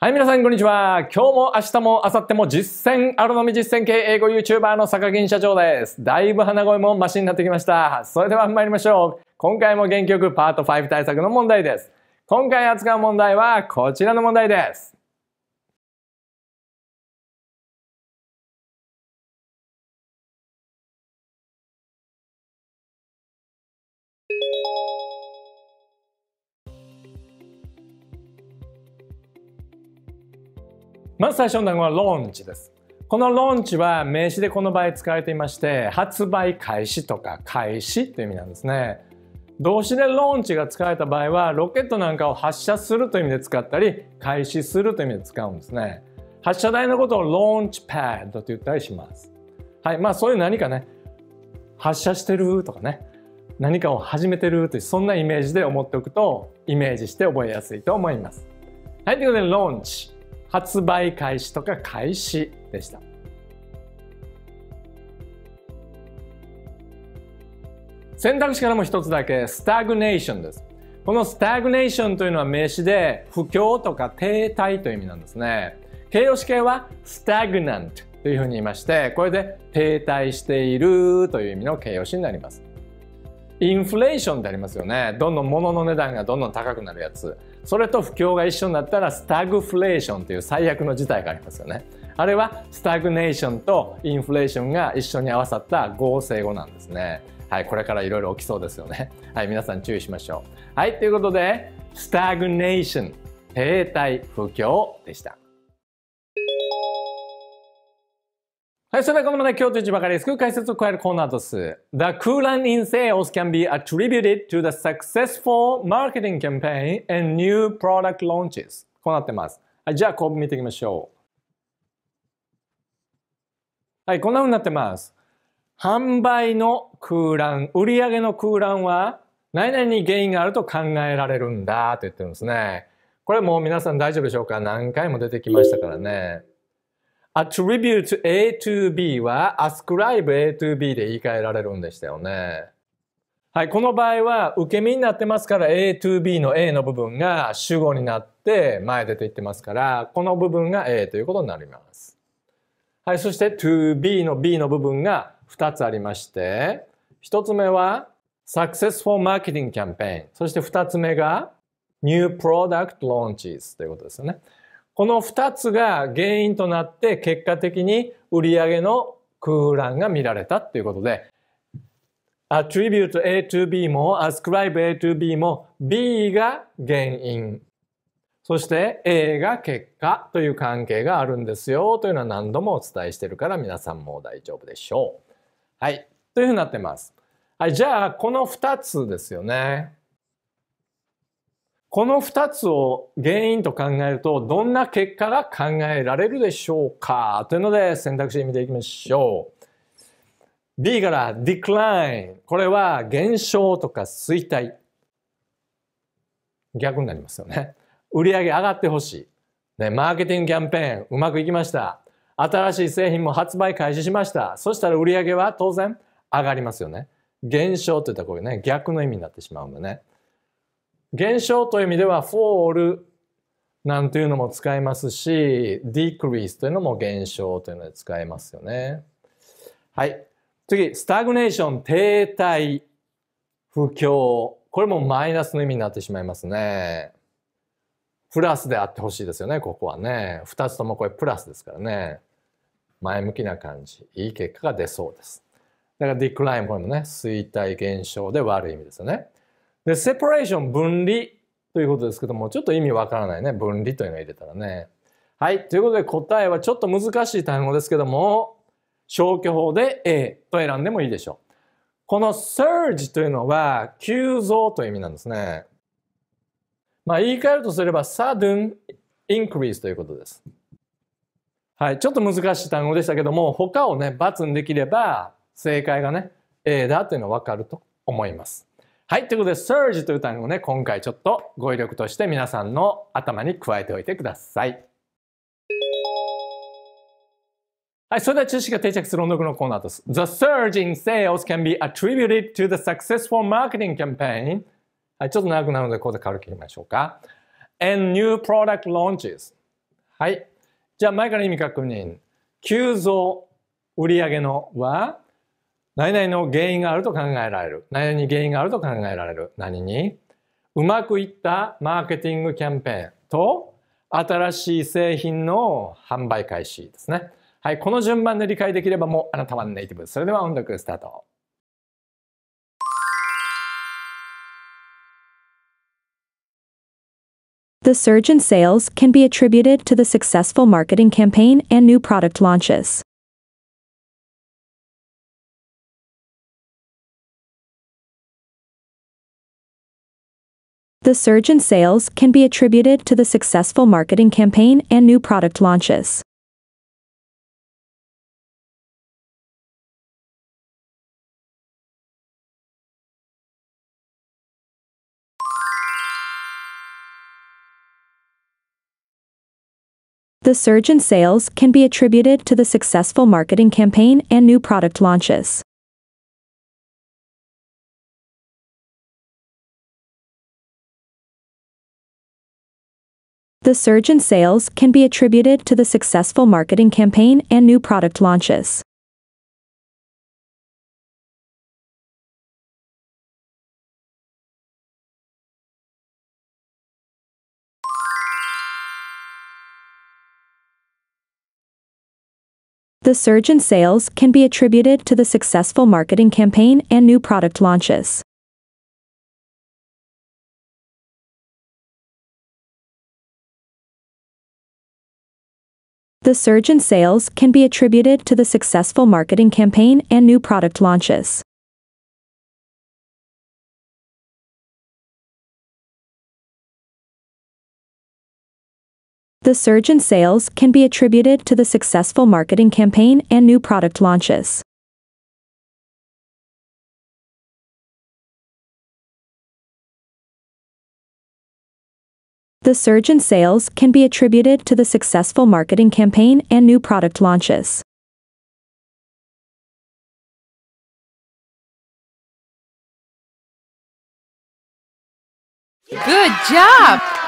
はい、皆さん、こんにちは。今日も明日も明後日も実践、アロノミ実践系英語 YouTuber の坂銀社長です。だいぶ鼻声もマシになってきました。それでは参りましょう。今回も元気よくパート5対策の問題です。今回扱う問題はこちらの問題です。まず最初の単語はローンチです。このローンチは名詞でこの場合使われていまして、発売開始とか開始という意味なんですね。動詞でローンチが使われた場合は、ロケットなんかを発射するという意味で使ったり、開始するという意味で使うんですね。発射台のことをローンチパッドと言ったりします。はい。まあそういう何かね、発射してるとかね、何かを始めてるという、そんなイメージで思っておくと、イメージして覚えやすいと思います。はい。ということで、ローンチ。発売開始とか開始でした。選択肢からも一つだけ、スタグネーションです。このスタグネーションというのは名詞で、不況とか停滞という意味なんですね。形容詞形は、スタグナントというふうに言いまして、これで停滞しているという意味の形容詞になります。インフレーションってありますよね。どんどん物の値段がどんどん高くなるやつ。それと不況が一緒になったらスタグフレーションという最悪の事態がありますよねあれはスタグネーションとインフレーションが一緒に合わさった合成語なんですねはいこれからいろいろ起きそうですよねはい皆さん注意しましょうはいということでスタグネーション停滞不況でしたはい、それではこのね、今日と一番かりです。解説を加えるコーナーです。The Kulan in sales can be attributed to the successful marketing campaign and new product launches. こうなってます。はい、じゃあ、こう見ていきましょう。はい、こんな風になってます。販売の空欄、売上の空欄は、何々に原因があると考えられるんだと言ってるんですね。これもう皆さん大丈夫でしょうか何回も出てきましたからね。attribute A to B は ascribe A to B で言い換えられるんでしたよね。はい、この場合は受け身になってますから A to B の A の部分が主語になって前出ていってますからこの部分が A ということになります。はい、そして to B の B の部分が2つありまして1つ目は successful marketing campaign そして2つ目が new product launches ということですよね。この2つが原因となって結果的に売り上げの空欄が見られたということで attribute A to B も ascribe A to B も B が原因そして A が結果という関係があるんですよというのは何度もお伝えしてるから皆さんも大丈夫でしょう。はい。というふうになってます。はい。じゃあ、この2つですよね。この2つを原因と考えるとどんな結果が考えられるでしょうかというので選択肢見ていきましょう。B から decline。これは減少とか衰退。逆になりますよね。売上上がってほしい。ね、マーケティングキャンペーンうまくいきました。新しい製品も発売開始しました。そしたら売上は当然上がりますよね。減少といったこういうね、逆の意味になってしまうんでね。減少という意味では fall なんていうのも使いますし decrease というのも減少というので使えますよね。はい。次、stagnation 停滞、不況。これもマイナスの意味になってしまいますね。プラスであってほしいですよね、ここはね。2つともこれプラスですからね。前向きな感じ。いい結果が出そうです。だから decline これもね、衰退減少で悪い意味ですよね。で、セパレーション、分離ということですけども、ちょっと意味わからないね。分離というのを入れたらね。はい。ということで答えはちょっと難しい単語ですけども、消去法で A と選んでもいいでしょう。この surge というのは急増という意味なんですね。まあ言い換えるとすれば sudden increase ということです。はい。ちょっと難しい単語でしたけども、他をね、罰にできれば正解がね、A だというのはわかると思います。はい、ということで surge という単語をね、今回ちょっと語彙力として皆さんの頭に加えておいてください。はい、それでは知識が定着する音読のコーナーです。The surge in sales can be attributed to the successful marketing campaign はい、ちょっと長くなるので、ここで軽く言いましょうか。and new product launches はい。じゃあ、前から意味確認。急増売上のは何々の原因があると考えられる。何々に原因があると考えられる。何にうまくいったマーケティングキャンペーンと新しい製品の販売開始ですね。はい、この順番で理解できればもうあなたはネイティブ。それでは音楽スタート。The surge in sales can be attributed to the successful marketing campaign and new product launches. The surge in sales can be attributed to the successful marketing campaign and new product launches. The surge in sales can be attributed to the successful marketing campaign and new product launches. The surge in sales can be attributed to the successful marketing campaign and new product launches. The surge in sales can be attributed to the successful marketing campaign and new product launches. The surge in sales can be attributed to the successful marketing campaign and new product launches. The surge in sales can be attributed to the successful marketing campaign and new product launches. The surge in sales can be attributed to the successful marketing campaign and new product launches. Good job!